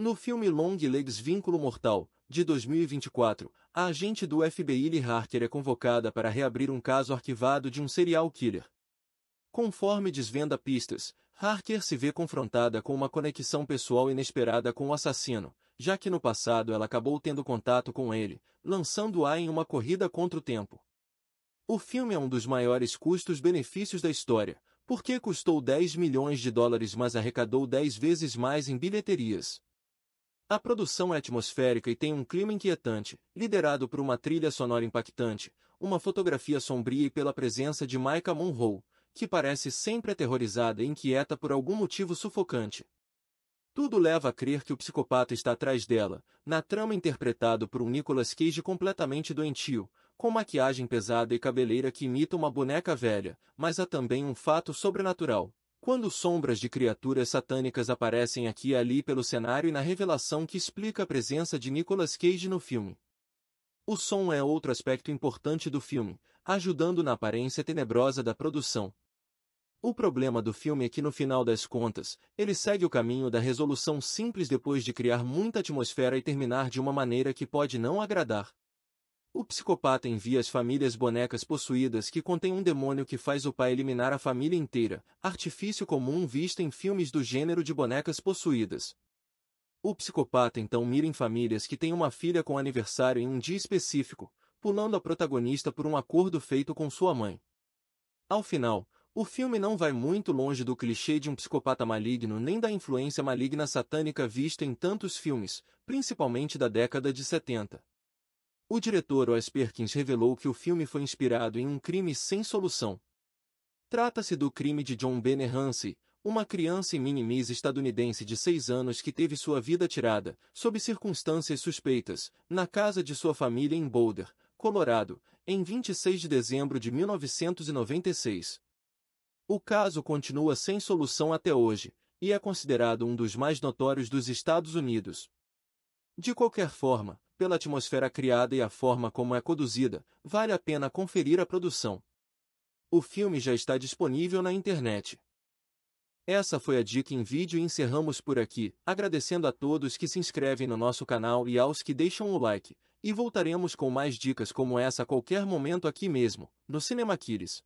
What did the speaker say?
No filme Long Legs Vínculo Mortal, de 2024, a agente do FBI Lee Harker é convocada para reabrir um caso arquivado de um serial killer. Conforme desvenda pistas, Harker se vê confrontada com uma conexão pessoal inesperada com o assassino, já que no passado ela acabou tendo contato com ele, lançando-a em uma corrida contra o tempo. O filme é um dos maiores custos-benefícios da história, porque custou 10 milhões de dólares mas arrecadou 10 vezes mais em bilheterias, a produção é atmosférica e tem um clima inquietante, liderado por uma trilha sonora impactante, uma fotografia sombria e pela presença de Micah Monroe, que parece sempre aterrorizada e inquieta por algum motivo sufocante. Tudo leva a crer que o psicopata está atrás dela, na trama interpretado por um Nicolas Cage completamente doentio, com maquiagem pesada e cabeleira que imita uma boneca velha, mas há também um fato sobrenatural, quando sombras de criaturas satânicas aparecem aqui e ali pelo cenário e na revelação que explica a presença de Nicolas Cage no filme. O som é outro aspecto importante do filme, ajudando na aparência tenebrosa da produção. O problema do filme é que no final das contas, ele segue o caminho da resolução simples depois de criar muita atmosfera e terminar de uma maneira que pode não agradar. O psicopata envia as famílias bonecas possuídas que contêm um demônio que faz o pai eliminar a família inteira, artifício comum visto em filmes do gênero de bonecas possuídas. O psicopata então mira em famílias que têm uma filha com aniversário em um dia específico, pulando a protagonista por um acordo feito com sua mãe. Ao final, o filme não vai muito longe do clichê de um psicopata maligno nem da influência maligna satânica vista em tantos filmes, principalmente da década de 70. O diretor Wes Perkins revelou que o filme foi inspirado em um crime sem solução. Trata-se do crime de John Benner Hansen, uma criança em minimis estadunidense de seis anos que teve sua vida tirada, sob circunstâncias suspeitas, na casa de sua família em Boulder, Colorado, em 26 de dezembro de 1996. O caso continua sem solução até hoje, e é considerado um dos mais notórios dos Estados Unidos. De qualquer forma, pela atmosfera criada e a forma como é conduzida, vale a pena conferir a produção. O filme já está disponível na internet. Essa foi a dica em vídeo e encerramos por aqui, agradecendo a todos que se inscrevem no nosso canal e aos que deixam o like, e voltaremos com mais dicas como essa a qualquer momento aqui mesmo, no Cinema Kires.